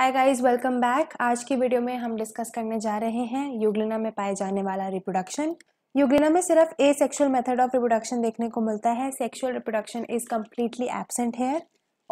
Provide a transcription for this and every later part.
Hi guys welcome back आज की video में हम डिस्कस करने जा रहे हैं यूग्लिना में पाए जाने वाला रिप्रोडक्शन यूग्लिना में सिर्फ asexual method of reproduction देखने को मिलता है sexual reproduction is completely absent है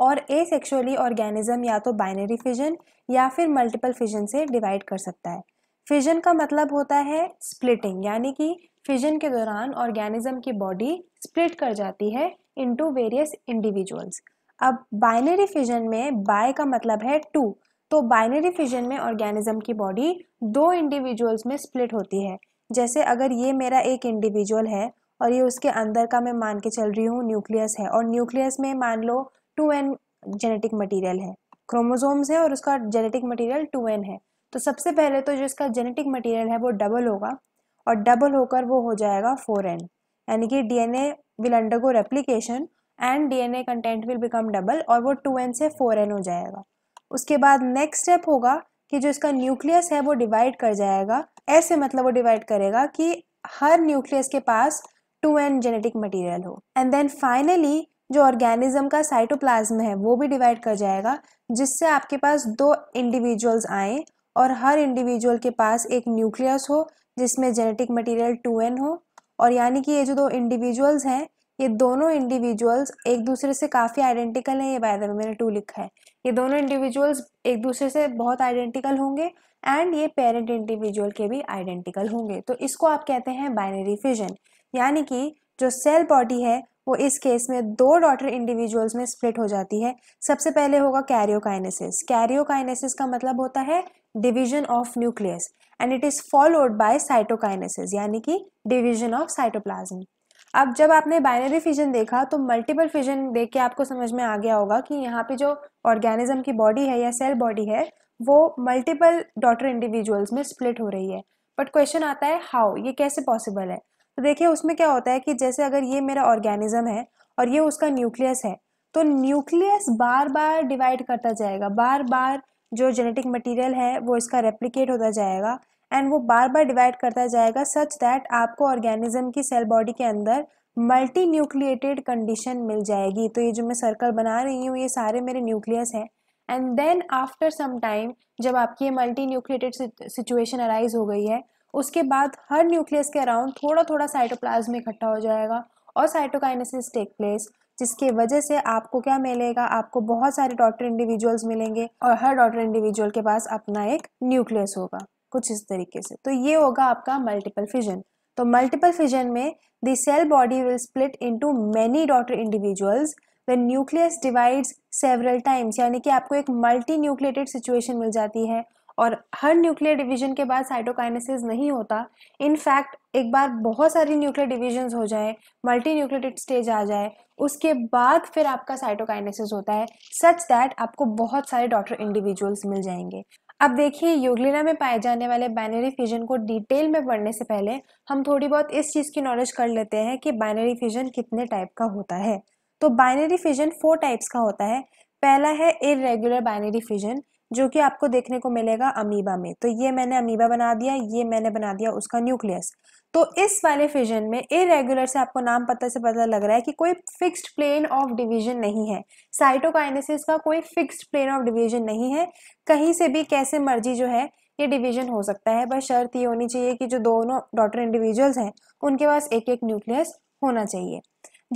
और ए सेक्शुअली ऑर्गेनिज्म या तो बाइनरी फिजन या फिर मल्टीपल फिजन से डिवाइड कर सकता है फिजन का मतलब होता है स्प्लिटिंग यानी कि फिजन के दौरान ऑर्गेनिज्म की बॉडी स्प्लिट कर जाती है इनटू वेरियस इंडिविजुअल्स अब बाइनरी फिजन में बाय का मतलब है टू तो बाइनरी फिजन में ऑर्गेनिज्म की बॉडी दो इंडिविजुअल्स में स्प्लिट होती है जैसे अगर ये मेरा एक इंडिविजुअल है और ये उसके अंदर का मैं मान के चल रही हूँ न्यूक्लियस है और न्यूक्लियस में मान लो टू एन जेनेटिक मटीरियल है क्रोमोजोम्स है और उसका जेनेटिक मटीरियल टू एन है तो सबसे पहले तो जो इसका जेनेटिक मटीरियल है वो डबल होगा और डबल होकर वो हो जाएगा फोर एन यानी कि D N A will undergo replication and D N A content will become double और वो टू एन से फोर एन हो जाएगा उसके बाद नेक्स्ट स्टेप होगा कि जो इसका न्यूक्लियस है वो डिवाइड कर जाएगा ऐसे मतलब वो डिवाइड करेगा कि हर न्यूक्लियस के पास टू एन जेनेटिक मटेरियल हो एंड देन फाइनली जो ऑर्गेनिज्म का साइटोप्लाज्म है वो भी डिवाइड कर जाएगा जिससे आपके पास दो इंडिविजुअल्स आए और हर इंडिविजुअल के पास एक न्यूक्लियस हो जिसमें जेनेटिक मटेरियल टू एन हो और यानी कि ये जो दो इंडिविजुअल्स हैं ये दोनों इंडिविजुअल्स एक दूसरे से काफ़ी आइडेंटिकल हैं ये बाय द मैंने टू लिखा है ये दोनों इंडिविजुअल्स एक दूसरे से बहुत आइडेंटिकल होंगे एंड ये पेरेंट इंडिविजुअल के भी आइडेंटिकल होंगे तो इसको आप कहते हैं बाइनरी फिजन यानी कि जो सेल बॉडी है वो इस केस में दो डॉटर इंडिविजुअल्स में स्प्लिट हो जाती है सबसे पहले होगा कैरियोकाइनेसिस कैरियोकाइनेसिस का मतलब होता है division of nucleus and it is followed by cytokinesis यानी कि डिवीजन ऑफ साइटोप्लाज्म अब जब आपने बाइनरी फिजन देखा तो मल्टीपल फिजन देख के आपको समझ में आ गया होगा कि यहाँ पे जो ऑर्गेनिज्म की बॉडी है या सेल बॉडी है वो मल्टीपल डॉटर इंडिविजुअल्स में स्प्लिट हो रही है बट क्वेश्चन आता है हाउ ये कैसे पॉसिबल है तो देखिए उसमें क्या होता है कि जैसे अगर ये मेरा ऑर्गेनिज्म है और ये उसका न्यूक्लियस है तो न्यूक्लियस बार बार डिवाइड करता जाएगा बार बार जो जेनेटिक मटेरियल है वो इसका रेप्लिकेट होता जाएगा एंड वो बार बार डिवाइड करता जाएगा सच दैट आपको ऑर्गेनिज्म की सेल बॉडी के अंदर मल्टी न्यूक्लिएटेड कंडीशन मिल जाएगी तो ये जो मैं सर्कल बना रही हूँ ये सारे मेरे न्यूक्लियस हैं and then after some time जब आपकी ये मल्टी न्यूक्लिएटेड सिचुएशन अराइज हो गई है उसके बाद हर न्यूक्लियस के अराउंड थोड़ा थोड़ा साइटोप्लाज्म इकट्ठा हो जाएगा और साइटोकाइनेसिस टेक प्लेस जिसके वजह से आपको क्या मिलेगा आपको बहुत सारे डॉटर इंडिविजुअल्स मिलेंगे और हर डॉटर इंडिविजुअल के पास अपना एक न्यूक्लियस होगा कुछ इस तरीके से तो ये होगा आपका मल्टीपल फिजन तो मल्टीपल फिजन में the cell body will split into many daughter individuals the nucleus divides several times यानी कि आपको एक मल्टी न्यूक्लिएटेड सिचुएशन मिल जाती है और हर न्यूक्लियर डिवीजन के बाद साइटोकाइनेसिस नहीं होता इनफैक्ट एक बार बहुत सारी न्यूक्लियर डिवीजन्स हो जाए मल्टी न्यूक्लिएटेड स्टेज आ जाए उसके बाद फिर आपका साइटोकाइनेसिस होता है सच दैट आपको बहुत सारे डॉटर इंडिविजुअल्स मिल जाएंगे अब देखिए योगलीना में पाए जाने वाले बाइनरी फ्यूजन को डिटेल में पढ़ने से पहले हम थोड़ी बहुत इस चीज़ की नॉलेज कर लेते हैं कि बाइनरी फ्यूजन कितने टाइप का होता है तो बाइनरी फ्यूजन फोर टाइप्स का होता है पहला है इरेगुलर बाइनरी फ्यूजन जो कि आपको देखने को मिलेगा अमीबा में तो ये मैंने अमीबा बना दिया ये मैंने बना दिया उसका न्यूक्लियस तो इस वाले फिजन में इरेगुलर से आपको नाम पता से पता लग रहा है कि कोई फिक्स्ड प्लेन ऑफ डिवीजन नहीं है साइटोकाइनेसिस का कोई फिक्स्ड प्लेन ऑफ डिवीजन नहीं है कहीं से भी कैसे मर्जी जो है ये डिवीजन हो सकता है बस शर्त ये होनी चाहिए कि जो दोनों डॉटर इंडिविजुअल्स हैं उनके पास एक एक न्यूक्लियस होना चाहिए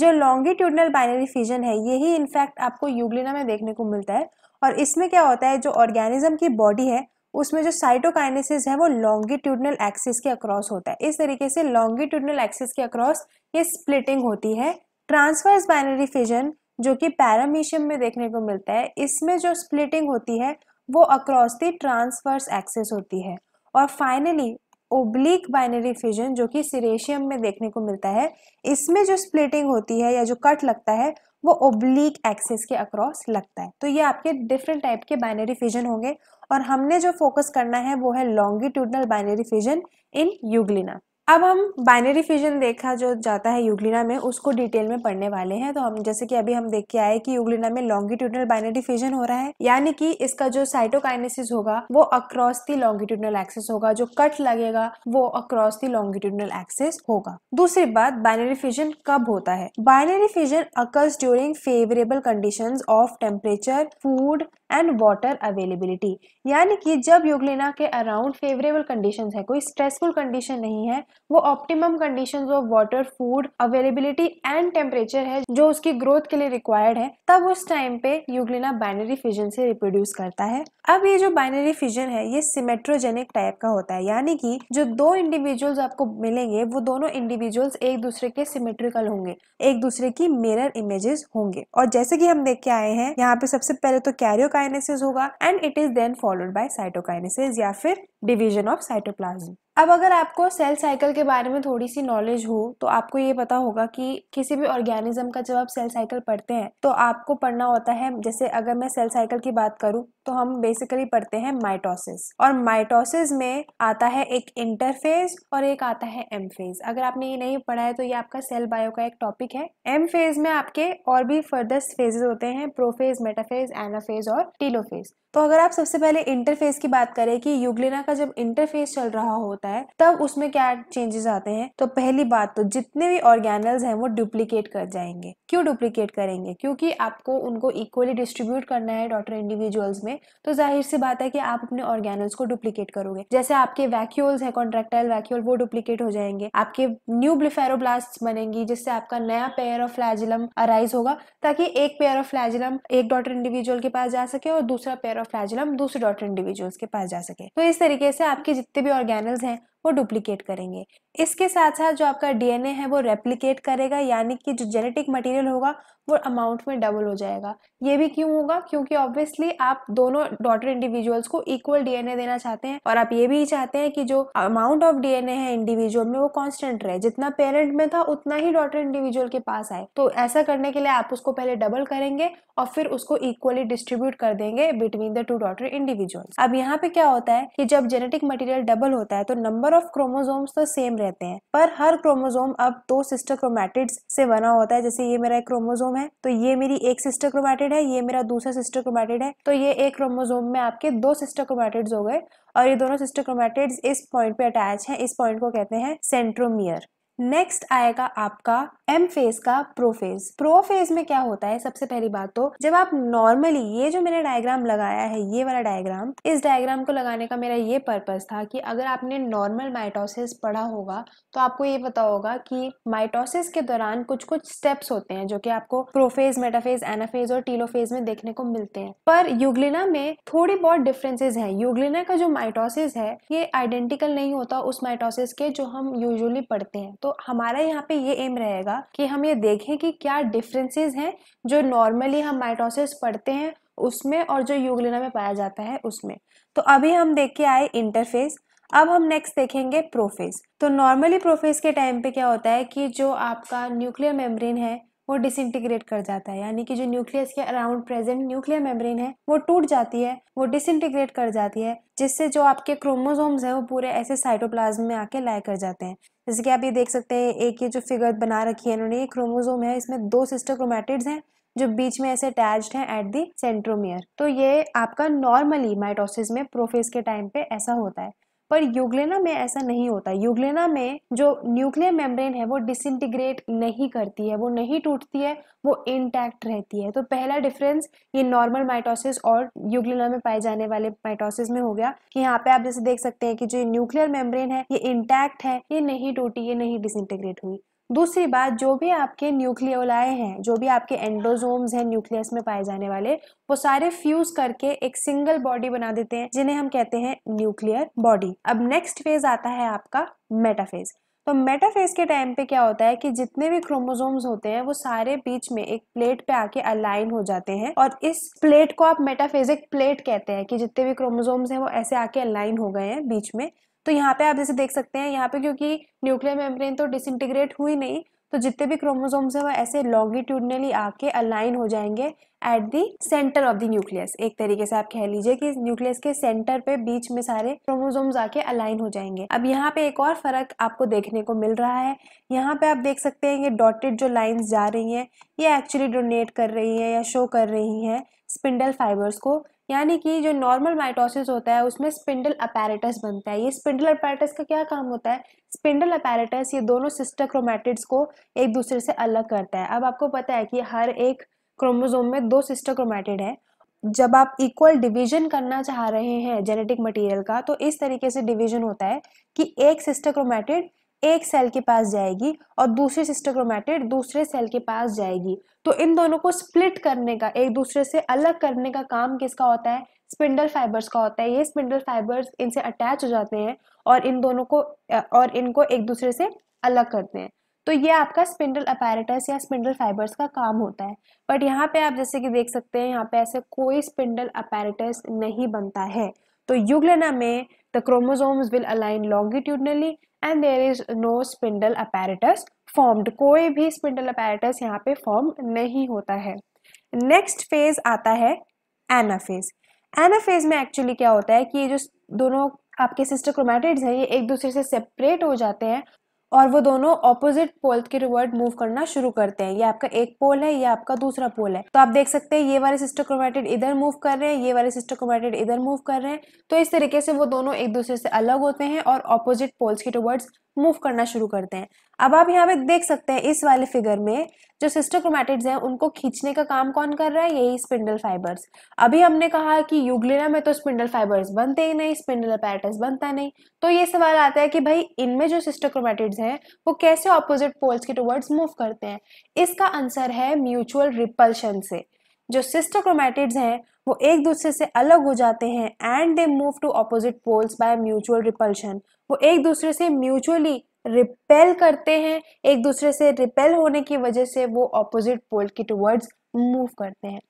जो लॉन्गिट्यूडनल बाइनरी फिजन है यही इनफैक्ट आपको यूग्लिना में देखने को मिलता है और इसमें क्या होता है जो ऑर्गेनिज्म की बॉडी है उसमें जो साइटोकाइनेसिस है वो लॉन्गिट्यूडनल एक्सिस के अक्रॉस होता है इस तरीके से लॉन्गिट्यूडनल एक्सिस के अक्रॉस ये स्प्लिटिंग होती है ट्रांसफर्स बाइनरी फिजन जो कि पैरामीशियम में देखने को मिलता है इसमें जो स्प्लिटिंग होती है वो अक्रॉस दी ट्रांसफर्स एक्सिस होती है और फाइनली ओब्लिक बाइनरी फिजन जो कि सिरेशियम में देखने को मिलता है इसमें जो स्प्लिटिंग होती है या जो कट लगता है वो ओब्लिक एक्सेस के अक्रॉस लगता है तो ये आपके डिफरेंट टाइप के बाइनरी फिजन होंगे और हमने जो फोकस करना है वो है longitudinal binary fission in euglena अब हम बाइनरी फ्यूजन देखा जो जाता है यूग्लिना में उसको डिटेल में पढ़ने वाले हैं तो हम जैसे कि अभी हम देख के आए कि यूग्लिना में लॉन्गिट्यूडनल बाइनरी फ्यूजन हो रहा है यानी कि इसका जो साइटोकाइनेसिस होगा वो अक्रॉस दी लॉन्गिट्यूडनल एक्सिस होगा जो कट लगेगा वो अक्रॉस दी लॉन्गिट्यूडनल एक्सिस होगा दूसरी बात बाइनरी फ्यूजन कब होता है binary fusion occurs during favourable condition of temperature food and water availability यानी कि जब यूग्लिना के अराउंड फेवरेबल कंडीशन है कोई स्ट्रेसफुल कंडीशन नहीं है वो optimum conditions of water food availability and temperature है जो उसकी ग्रोथ के लिए रिक्वायर्ड है तब उस टाइम पे यूग्लिना बाइनरी फिजन से रिप्रोड्यूस करता है अब ये जो बाइनरी फिजन है ये सिमेट्रोजेनिक टाइप का होता है यानी कि जो दो इंडिविजुअल्स आपको मिलेंगे वो दोनों इंडिविजुअल्स एक दूसरे के सिमेट्रिकल होंगे एक दूसरे की मिरर इमेजेस होंगे और जैसे कि हम देख के आए हैं यहाँ पे सबसे पहले तो कैरियोकाइनेसिस होगा and it is then followed by cytokinesis या फिर डिवीजन ऑफ साइटोप्लाज्म अब अगर आपको सेल साइकिल के बारे में थोड़ी सी नॉलेज हो तो आपको ये पता होगा कि किसी भी ऑर्गेनिज्म का जब आप सेल साइकिल पढ़ते हैं तो आपको पढ़ना होता है जैसे अगर मैं सेल साइकिल की बात करूं तो हम बेसिकली पढ़ते हैं माइटोसिस और माइटोसिस में आता है एक इंटरफेज और एक आता है एम फेज अगर आपने ये नहीं पढ़ा है तो ये आपका सेल बायो का एक टॉपिक है एम फेज में आपके और भी फर्दर फेजेस होते हैं प्रोफेज मेटाफेज एनाफेज और टीलोफेज तो अगर आप सबसे पहले इंटरफेस की बात करें कि यूग्लिना का जब इंटरफेस चल रहा होता है तब उसमें क्या चेंजेस आते हैं तो पहली बात तो जितने भी ऑर्गेनल्स हैं वो डुप्लीकेट कर जाएंगे क्यों डुप्लीकेट करेंगे क्योंकि आपको उनको इक्वली डिस्ट्रीब्यूट करना है डॉटर इंडिविजुअल्स में तो जाहिर सी बात है कि आप अपने ऑर्गेनल्स को डुप्लीकेट करोगे जैसे आपके वैक्यूल्स है कॉन्ट्रेक्टाइल वैक्यूल वो डुप्लीकेट हो जाएंगे आपके न्यू ब्लिफेरोब्लास्ट बनेंगी जिससे आपका नया पेयर ऑफ फ्लैजिलम अराइज होगा ताकि एक पेयर ऑफ फ्लैजिलम एक डॉटर इंडिविजुअल के पास जा सके और दूसरा पेयर ऑफ फ्लैजिलम दूसरे डॉटर इंडिविजुअल्स के पास जा सके तो इस तरीके से आपके जितने भी ऑर्गेनल्स हैं वो डुप्लीकेट करेंगे इसके साथ साथ जो आपका डीएनए है वो रेप्लीकेट करेगा यानी कि जो जेनेटिक मटेरियल होगा वो अमाउंट में डबल हो जाएगा ये भी क्यों होगा क्योंकि ऑब्वियसली आप दोनों डॉटर इंडिविजुअल्स को इक्वल डीएनए देना चाहते हैं और आप ये भी चाहते हैं कि जो अमाउंट ऑफ डीएनए है इंडिविजुअल में वो कॉन्स्टेंट रहे जितना पेरेंट में था उतना ही डॉटर इंडिविजुअल के पास आए तो ऐसा करने के लिए आप उसको पहले डबल करेंगे और फिर उसको इक्वली डिस्ट्रीब्यूट कर देंगे between the two daughter individuals अब यहाँ पे क्या होता है कि जब जेनेटिक मटेरियल डबल होता है तो नंबर ऑफ क्रोमोजोम्स तो सेम रहते हैं पर हर क्रोमोजोम अब दो सिस्टर क्रोमैटिड्स से बना होता है जैसे ये मेरा क्रोमोजोम क्रोमोजोम है तो ये मेरी एक सिस्टर क्रोमेटेड है ये मेरा दूसरा सिस्टर क्रोमेटेड है तो ये एक क्रोमोजोम में आपके दो सिस्टर क्रोमेटेड हो गए और ये दोनों सिस्टर क्रोमेटेड इस पॉइंट पे अटैच हैं इस पॉइंट को कहते हैं सेंट्रोमियर नेक्स्ट आएगा आपका एम फेज का प्रोफेज प्रोफेज में क्या होता है सबसे पहली बात तो जब आप नॉर्मली ये जो मैंने डायग्राम लगाया है ये वाला डायग्राम इस डायग्राम को लगाने का मेरा ये पर्पज था कि अगर आपने नॉर्मल माइटोसिस पढ़ा होगा तो आपको ये पता होगा कि माइटोसिस के दौरान कुछ कुछ स्टेप्स होते हैं जो कि आपको प्रोफेज मेटाफेज एनाफेज और टीलोफेज में देखने को मिलते हैं पर युगलिना में थोड़ी बहुत डिफरेंसेज हैं युगलिना का जो माइटोसिस है ये आइडेंटिकल नहीं होता उस माइटोसिस के जो हम यूजुअली पढ़ते हैं तो हमारा यहाँ पे ये एम रहेगा कि हम ये देखें कि क्या डिफरेंसेस हैं जो नॉर्मली हम माइटोसिस पढ़ते हैं उसमें और जो यूगलिना में पाया जाता है उसमें तो अभी हम देख के आए इंटरफेस अब हम नेक्स्ट देखेंगे प्रोफेज तो नॉर्मली प्रोफेज के टाइम पे क्या होता है कि जो आपका न्यूक्लियर मेम्ब्रेन है वो डिसइंटीग्रेट कर जाता है यानी कि जो न्यूक्लियस के अराउंड प्रेजेंट न्यूक्लियर मेम्ब्रेन है वो टूट जाती है वो डिसइंटीग्रेट कर जाती है जिससे जो आपके क्रोमोसोम्स हैं वो पूरे ऐसे साइटोप्लाज्म में आके लाए कर जाते हैं जैसे कि आप ये देख सकते हैं एक ये जो फिगर बना रखी है इन्होंने ये क्रोमोजोम है इसमें दो सिस्टर क्रोमैटिड्स हैं जो बीच में ऐसे अटैच्ड हैं एट दी सेंट्रोमियर तो ये आपका नॉर्मली माइटोसिस में प्रोफेस के टाइम पे ऐसा होता है पर यूग्लेना में ऐसा नहीं होता यूग्लेना में जो न्यूक्लियर मेम्ब्रेन है वो डिसइंटीग्रेट नहीं करती है वो नहीं टूटती है वो इंटैक्ट रहती है तो पहला डिफरेंस ये नॉर्मल माइटोसिस और यूग्लेना में पाए जाने वाले माइटोसिस में हो गया कि यहाँ पे आप जैसे देख सकते हैं कि जो न्यूक्लियर मेम्ब्रेन है ये इंटैक्ट है ये नहीं टूटी ये नहीं डिसइंटीग्रेट हुई दूसरी बात जो भी आपके न्यूक्लियोलाए हैं जो भी आपके एंडोजोम्स हैं न्यूक्लियस में पाए जाने वाले वो सारे फ्यूज करके एक सिंगल बॉडी बना देते हैं जिन्हें हम कहते हैं न्यूक्लियर बॉडी अब नेक्स्ट फेज आता है आपका मेटाफेज तो मेटाफेज के टाइम पे क्या होता है कि जितने भी क्रोमोसोम्स होते हैं वो सारे बीच में एक प्लेट पे आके अलाइन हो जाते हैं और इस प्लेट को आप मेटाफेजिक प्लेट कहते हैं कि जितने भी क्रोमोसोम्स हैं वो ऐसे आके अलाइन हो गए हैं बीच में तो यहाँ पे आप जैसे देख सकते हैं यहाँ पे क्योंकि न्यूक्लियर मेम्ब्रेन तो डिसइंटीग्रेट हुई नहीं तो जितने भी क्रोमोसोम्स हैं वो ऐसे लॉन्गिट्यूडनली आके अलाइन हो जाएंगे at the centre of the nucleus एक तरीके से आप कह लीजिए कि न्यूक्लियस के सेंटर पे बीच में सारे क्रोमोसोम्स आके अलाइन हो जाएंगे अब यहाँ पे एक और फर्क आपको देखने को मिल रहा है यहाँ पे आप देख सकते हैं ये डॉटेड जो लाइन्स जा रही हैं ये एक्चुअली डोनेट कर रही हैं या शो कर रही हैं स्पिंडल फाइबर्स को यानी कि जो नॉर्मल माइटोसिस होता है उसमें स्पिंडल अपैरेटस बनता है ये स्पिंडल अपैरेटस का क्या काम होता है स्पिंडल अपैरेटस ये दोनों सिस्टर क्रोमेटिड्स को एक दूसरे से अलग करता है अब आपको पता है कि हर एक क्रोमोजोम में दो सिस्टर क्रोमेटिड है जब आप इक्वल डिवीजन करना चाह रहे हैं जेनेटिक मटेरियल का तो इस तरीके से डिवीजन होता है कि एक सिस्टर क्रोमेटिड एक सेल के पास जाएगी और दूसरी क्रोमेटिड दूसरे सेल के पास जाएगी तो इन दोनों को स्प्लिट करने का एक दूसरे से अलग करने का काम किसका होता है स्पिंडल फाइबर्स का होता है ये स्पिंडल फाइबर्स इनसे अटैच हो जाते हैं और इन दोनों को और इनको एक दूसरे से अलग करते हैं तो ये आपका स्पिंडल अपैरेटस या स्पिंडल फाइबर्स का काम होता है बट यहाँ पे आप जैसे कि देख सकते हैं यहाँ पे ऐसे कोई स्पिंडल अपैरेटस नहीं बनता है तो युगलना में The chromosomes will align longitudinally and there is no spindle apparatus formed. कोई भी spindle apparatus यहाँ पे form नहीं होता है Next phase आता है anaphase. Anaphase में actually क्या होता है कि ये जो दोनों आपके सिस्टर क्रोमैटिड्स हैं ये एक दूसरे से सेपरेट हो जाते हैं और वो दोनों ऑपोजिट पोल के रिवर्ट मूव करना शुरू करते हैं ये आपका एक पोल है ये आपका दूसरा पोल है तो आप देख सकते हैं ये वाले सिस्टर क्रोमेटेड इधर मूव कर रहे हैं ये वाले सिस्टर क्रोमेटेड इधर मूव कर रहे हैं तो इस तरीके से वो दोनों एक दूसरे से अलग होते हैं और ऑपोजिट पोल्स के टुवर्ड्स मूव करना शुरू करते हैं अब आप यहाँ पे देख सकते हैं इस वाले फिगर में जो सिस्टोक्रोमैटिड्स हैं उनको खींचने का काम कौन कर रहा है यही स्पिंडल फाइबर्स अभी हमने कहा कि यूग्लिना में तो स्पिंडल फाइबर्स बनते ही नहीं स्पिंडल अपैरेटस बनता नहीं तो ये सवाल आता है कि भाई इनमें जो सिस्टोक्रोमैटिड्स हैं वो कैसे ऑपोजिट पोल्स के टुवर्ड्स मूव करते हैं इसका आंसर है म्यूचुअल रिपल्शन से जो सिस्टर क्रोमेटिड्स हैं वो एक दूसरे से अलग हो जाते हैं and they move to opposite poles by mutual repulsion वो एक दूसरे से म्यूचुअली रिपेल करते हैं एक दूसरे से रिपेल होने की वजह से वो अपोजिट पोल की टूवर्ड्स मूव करते हैं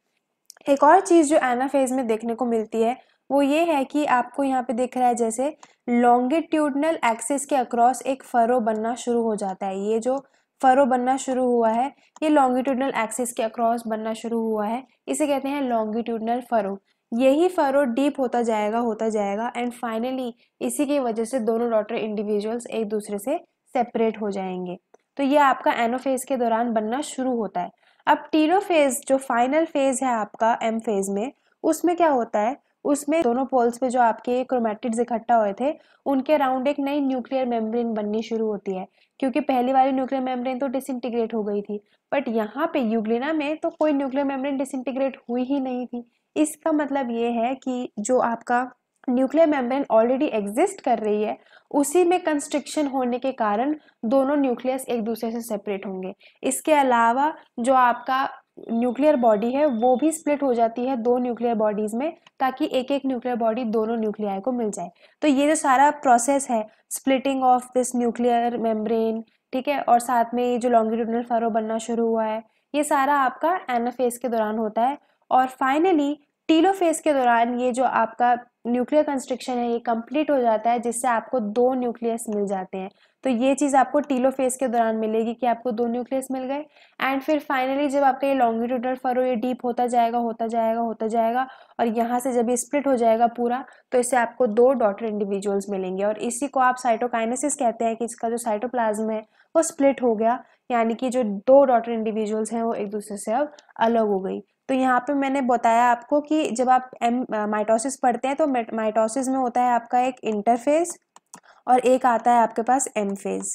एक और चीज़ जो एनाफेज में देखने को मिलती है वो ये है कि आपको यहाँ पे दिख रहा है जैसे लॉन्गिट्यूडनल एक्सेस के अक्रॉस एक फरो बनना शुरू हो जाता है ये जो फरो बनना शुरू हुआ है ये लॉन्गिट्यूडनल एक्सिस के अक्रॉस बनना शुरू हुआ है इसे कहते हैं लॉन्गिट्यूडनल फरो यही फरो डीप होता जाएगा होता जाएगा एंड फाइनली इसी की वजह से दोनों डॉटर इंडिविजुअल्स एक दूसरे से सेपरेट हो जाएंगे तो ये आपका एनोफेज के दौरान बनना शुरू होता है अब फेज जो फाइनल फेज है आपका एम फेज में उसमें क्या होता है उसमें दोनों पोल्स पे जो आपके क्रोमेटिड्स इकट्ठा हुए थे उनके अराउंड एक नई न्यूक्लियर मेम्ब्रेन बननी शुरू होती है क्योंकि पहली वाली न्यूक्लियर मेम्ब्रेन तो डिसइंटीग्रेट हो गई थी बट यहाँ पे यूग्लिना में तो कोई न्यूक्लियर मेम्ब्रेन डिसइंटीग्रेट हुई ही नहीं थी इसका मतलब ये है कि जो आपका न्यूक्लियर मेम्ब्रेन ऑलरेडी एग्जिस्ट कर रही है उसी में कंस्ट्रिक्शन होने के कारण दोनों न्यूक्लियस एक दूसरे से सेपरेट होंगे इसके अलावा जो आपका न्यूक्लियर बॉडी है वो भी स्प्लिट हो जाती है दो न्यूक्लियर बॉडीज़ में ताकि एक एक न्यूक्लियर बॉडी दोनों न्यूक्लियाई को मिल जाए तो ये जो सारा प्रोसेस है splitting of this nuclear membrane ठीक है और साथ में ये जो लॉन्गिट्यूडनल फरो बनना शुरू हुआ है ये सारा आपका एनाफेज के दौरान होता है और फाइनली टीलो फेज के दौरान ये जो आपका न्यूक्लियर कंस्ट्रक्शन है ये कंप्लीट हो जाता है जिससे आपको दो न्यूक्लियस मिल जाते हैं तो ये चीज़ आपको टीलो फेज के दौरान मिलेगी कि आपको दो न्यूक्लियस मिल गए एंड फिर फाइनली जब आपका ये लॉन्गिट्यूडल फरो ये डीप होता जाएगा होता जाएगा होता जाएगा और यहाँ से जब ये स्प्लिट हो जाएगा पूरा तो इससे आपको दो डॉटर इंडिविजुअल्स मिलेंगे और इसी को आप साइटोकाइनेसिस कहते हैं कि इसका जो साइटोप्लाज्म है वो स्प्लिट हो गया यानी कि जो दो डॉटर इंडिविजुअल्स हैं वो एक दूसरे से अब अलग हो गई तो यहाँ पे मैंने बताया आपको कि जब आप एम माइटोसिस पढ़ते हैं तो माइटोसिस में होता है आपका एक इंटरफेज और एक आता है आपके पास एम फेज़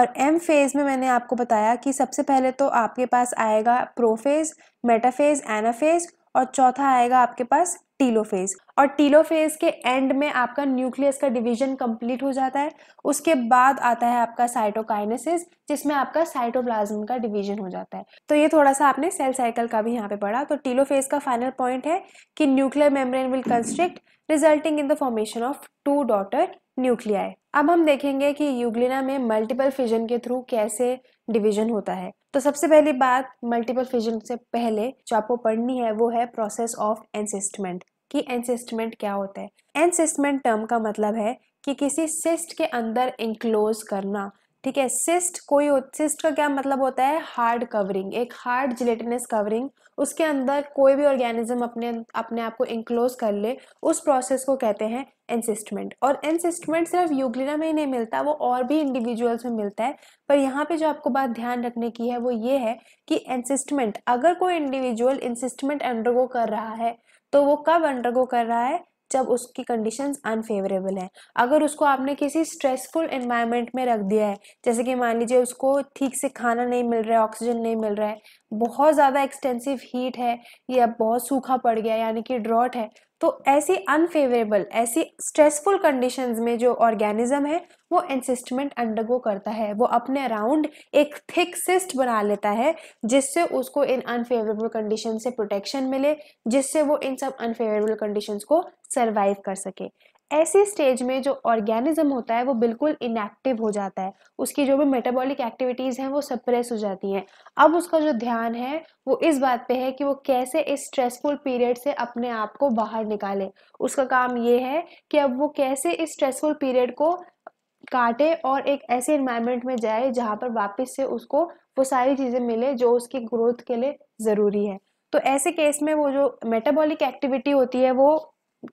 और एम फेज़ में मैंने आपको बताया कि सबसे पहले तो आपके पास आएगा प्रोफेज मेटाफेज एनाफेज और चौथा आएगा आपके पास टीलोफेज और टीलोफेज के एंड में आपका न्यूक्लियस का डिवीजन कंप्लीट हो जाता है उसके बाद आता है आपका साइटोकाइनेसिस जिसमें आपका साइटोप्लाज्म का डिवीजन हो जाता है तो ये थोड़ा सा आपने सेल साइकिल का भी यहाँ पे पढ़ा तो टीलोफेज का फाइनल पॉइंट है कि nuclear membrane will constrict resulting in the formation of two daughter nuclei अब हम देखेंगे कि यूग्लिना में मल्टीपल फिजन के थ्रू कैसे डिवीजन होता है तो सबसे पहली बात मल्टीपल फिजन से पहले जो आपको पढ़नी है वो है प्रोसेस ऑफ एनसिस्टमेंट कि एनसिस्टमेंट क्या होता है एनसिस्टमेंट टर्म का मतलब है कि किसी सिस्ट के अंदर इंक्लोज करना ठीक है सिस्ट कोई सिस्ट का क्या मतलब होता है हार्ड कवरिंग एक हार्ड जिलेटिनस कवरिंग उसके अंदर कोई भी ऑर्गेनिज्म अपने अपने आप को इंक्लोज कर ले उस प्रोसेस को कहते हैं एनसिस्टमेंट और एनसिस्टमेंट सिर्फ यूग्लिना में ही नहीं मिलता वो और भी इंडिविजुअल्स में मिलता है पर यहाँ पे जो आपको बात ध्यान रखने की है वो ये है कि एनसिस्टमेंट अगर कोई इंडिविजुअल इंसिस्टमेंट अंडरगो कर रहा है तो वो कब अंडरगो कर रहा है जब उसकी कंडीशंस अनफेवरेबल है अगर उसको आपने किसी स्ट्रेसफुल इन्वायरमेंट में रख दिया है जैसे कि मान लीजिए उसको ठीक से खाना नहीं मिल रहा है ऑक्सीजन नहीं मिल रहा है बहुत ज़्यादा एक्सटेंसिव हीट है या बहुत सूखा पड़ गया यानी कि ड्रॉट है तो ऐसी अनफेवरेबल ऐसी स्ट्रेसफुल कंडीशंस में जो ऑर्गेनिज्म है वो एनसिस्टमेंट अंडरगो करता है वो अपने अराउंड एक थिक सिस्ट बना लेता है जिससे उसको इन अनफेवरेबल कंडीशन से प्रोटेक्शन मिले जिससे वो इन सब अनफेवरेबल कंडीशंस को सर्वाइव कर सके ऐसे स्टेज में जो ऑर्गेनिज्म होता है वो बिल्कुल इनएक्टिव हो जाता है उसकी जो भी मेटाबॉलिक एक्टिविटीज़ हैं वो सप्रेस हो जाती हैं अब उसका जो ध्यान है वो इस बात पे है कि वो कैसे इस स्ट्रेसफुल पीरियड से अपने आप को बाहर निकाले उसका काम ये है कि अब वो कैसे इस स्ट्रेसफुल पीरियड को काटे और एक ऐसे इन्वायरमेंट में जाए जहाँ पर वापस से उसको वो सारी चीज़ें मिले जो उसकी ग्रोथ के लिए ज़रूरी है तो ऐसे केस में वो जो मेटाबॉलिक एक्टिविटी होती है वो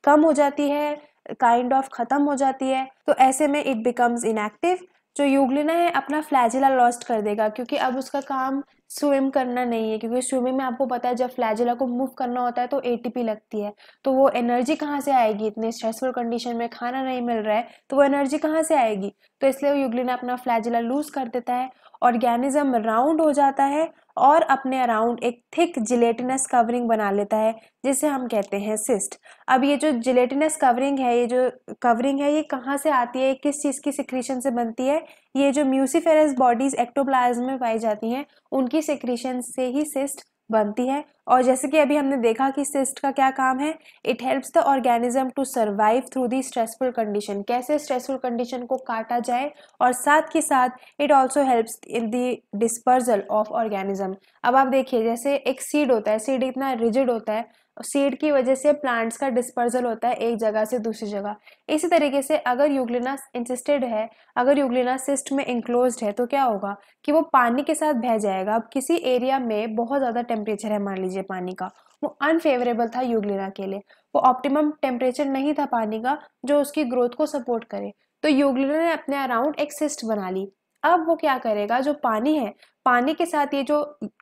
कम हो जाती है काइंड ऑफ ख़त्म हो जाती है तो ऐसे में इट बिकम्स इनएक्टिव जो यूग्लिना है अपना फ्लैजिला लॉस्ट कर देगा क्योंकि अब उसका काम स्विम करना नहीं है क्योंकि स्विमिंग में आपको पता है जब फ्लैजिला को मूव करना होता है तो एटीपी लगती है तो वो एनर्जी कहाँ से आएगी इतने स्ट्रेसफुल कंडीशन में खाना नहीं मिल रहा है तो वो एनर्जी कहाँ से आएगी तो इसलिए यूग्लिना अपना फ्लैजिला लूज कर देता है ऑर्गेनिज्म राउंड हो जाता है और अपने अराउंड एक थिक जिलेटिनस कवरिंग बना लेता है जिसे हम कहते हैं सिस्ट अब ये जो जिलेटिनस कवरिंग है ये जो कवरिंग है ये कहाँ से आती है किस चीज़ की सिक्रीशन से बनती है ये जो म्यूसीफेरस बॉडीज एक्टोप्लाज्म में पाई जाती हैं उनकी सिक्रीशन से ही सिस्ट बनती है और जैसे कि अभी हमने देखा कि सिस्ट का क्या काम है it helps the organism to survive through the stressful condition कैसे स्ट्रेसफुल कंडीशन को काटा जाए और साथ के साथ it also helps in the dispersal of organism अब आप देखिए जैसे एक सीड होता है सीड इतना रिजिड होता है सीड की वजह से प्लांट्स का डिस्पर्जल होता है एक जगह से दूसरी जगह इसी तरीके से अगर यूग्लिना इंसिस्टेड है अगर यूग्लिना सिस्ट में इंक्लोज है तो क्या होगा कि वो पानी के साथ बह जाएगा अब किसी एरिया में बहुत ज़्यादा टेम्परेचर है मान लीजिए पानी का वो अनफेवरेबल था यूग्लिना के लिए वो ऑप्टिमम टेम्परेचर नहीं था पानी का जो उसकी ग्रोथ को सपोर्ट करे तो यूग्लिना ने अपने अराउंड एक सिस्ट बना ली अब वो क्या करेगा जो पानी है पानी के साथ ये जो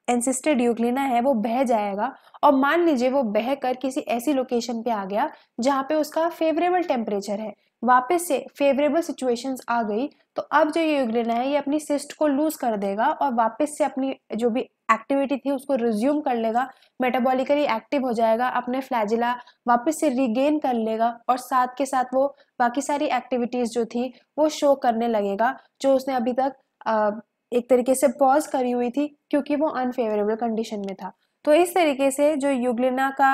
एंसिस्टर ड्यूक्लिना है वो बह जाएगा और मान लीजिए वो बह कर किसी ऐसी लोकेशन पे आ गया जहाँ पे उसका फेवरेबल टेम्परेचर है वापस से फेवरेबल सिचुएशंस आ गई तो अब जो ये यूग्लिना है ये अपनी सिस्ट को लूज कर देगा और वापस से अपनी जो भी एक्टिविटी थी उसको रिज्यूम कर लेगा मेटाबॉलिकली एक्टिव हो जाएगा अपने फ्लैजिला वापस से रिगेन कर लेगा और साथ के साथ वो बाकी सारी एक्टिविटीज़ जो थी वो शो करने लगेगा जो उसने अभी तक आ, एक तरीके से पॉज करी हुई थी क्योंकि वो अनफेवरेबल कंडीशन में था तो इस तरीके से जो यूग्लिना का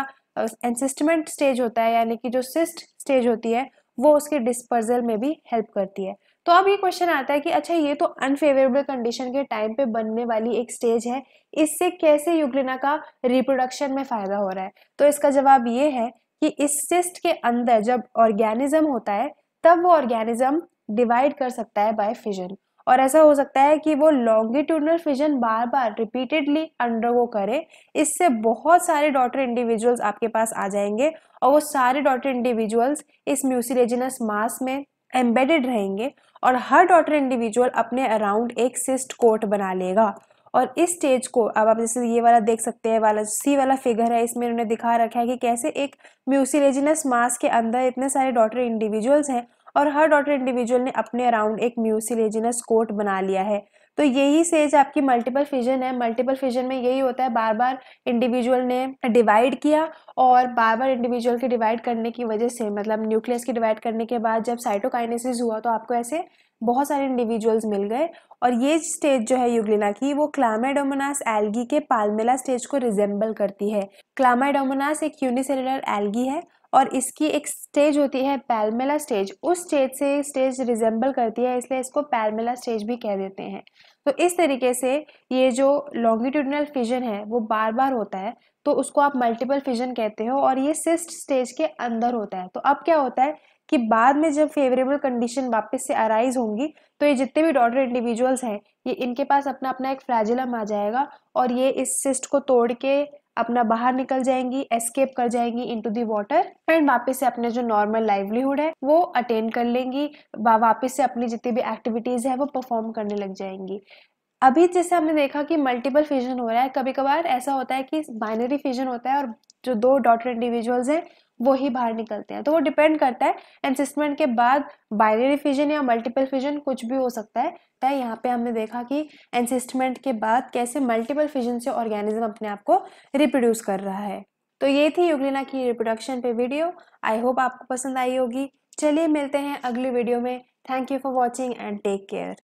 एनसिस्टमेंट स्टेज होता है यानी कि जो सिस्ट स्टेज होती है वो उसके डिस्पर्जल में भी हेल्प करती है तो अब ये क्वेश्चन आता है कि अच्छा ये तो अनफेवरेबल कंडीशन के टाइम पे बनने वाली एक स्टेज है इससे कैसे यूग्लिना का रिप्रोडक्शन में फ़ायदा हो रहा है तो इसका जवाब ये है कि इस सिस्ट के अंदर जब ऑर्गेनिज्म होता है तब वो ऑर्गेनिज्म डिवाइड कर सकता है बाय फिजन और ऐसा हो सकता है कि वो लॉन्गिट्यूडनल फिजन बार बार रिपीटेडली अंडरगो करे इससे बहुत सारे डॉटर इंडिविजुअल्स आपके पास आ जाएंगे और वो सारे डॉटर इंडिविजुअल्स इस म्यूसिलेजिनस मास में एम्बेडेड रहेंगे और हर डॉटर इंडिविजुअल अपने अराउंड एक सिस्ट कोट बना लेगा और इस स्टेज को अब आप जैसे ये वाला देख सकते हैं वाला सी वाला फिगर है इसमें उन्होंने दिखा रखा है कि कैसे एक म्यूसिलेजिनस मास के अंदर इतने सारे डॉटर इंडिविजुअल्स हैं और हर डॉटर इंडिविजुअल ने अपने अराउंड एक म्यूसिलेजिनस कोट बना लिया है तो यही सेज आपकी मल्टीपल फिजन है मल्टीपल फिजन में यही होता है बार बार इंडिविजुअल ने डिवाइड किया और बार बार इंडिविजुअल के डिवाइड करने की वजह से मतलब न्यूक्लियस के डिवाइड करने के बाद जब साइटोकाइनेसिस हुआ तो आपको ऐसे बहुत सारे इंडिविजुअल्स मिल गए और ये स्टेज जो है युगलिना की वो क्लामाइडोमोनास एल्गी के पालमेला स्टेज को रिजेंबल करती है क्लामाइडोमोनास एक यूनिसेलुलर एल्गी है और इसकी एक स्टेज होती है पैलमेला स्टेज उस स्टेज से स्टेज रिजेंबल करती है इसलिए इसको पैलमेला स्टेज भी कह देते हैं तो इस तरीके से ये जो लॉन्गिट्यूडनल फिजन है वो बार बार होता है तो उसको आप मल्टीपल फिजन कहते हो और ये सिस्ट स्टेज के अंदर होता है तो अब क्या होता है कि बाद में जब फेवरेबल कंडीशन वापस से अराइज होंगी तो ये जितने भी डॉटर इंडिविजुअल्स हैं ये इनके पास अपना अपना एक फ्लैजिलम आ जाएगा और ये इस सिस्ट को तोड़ के अपना बाहर निकल जाएंगी एस्केप कर जाएंगी टू दी वाटर एंड वापस से अपने जो नॉर्मल लाइवलीहुड है वो अटेन कर लेंगी वापस से अपनी जितनी भी एक्टिविटीज़ है वो परफॉर्म करने लग जाएंगी अभी जैसे हमने देखा कि मल्टीपल फ्यूजन हो रहा है कभी कभार ऐसा होता है कि बाइनरी फ्यूजन होता है और जो दो डॉटर इंडिविजुअल्स हैं वो ही बाहर निकलते हैं तो वो डिपेंड करता है एनसिस्टमेंट के बाद बाइनरी फिजन या मल्टीपल फिजन कुछ भी हो सकता है तो यहाँ पे हमने देखा कि एनसिस्टमेंट के बाद कैसे मल्टीपल फिजन से ऑर्गेनिज्म अपने आप को रिप्रोड्यूस कर रहा है तो ये थी युगलिना की रिप्रोडक्शन पे वीडियो आई होप आपको पसंद आई होगी चलिए मिलते हैं अगली वीडियो में thank you for watching and take care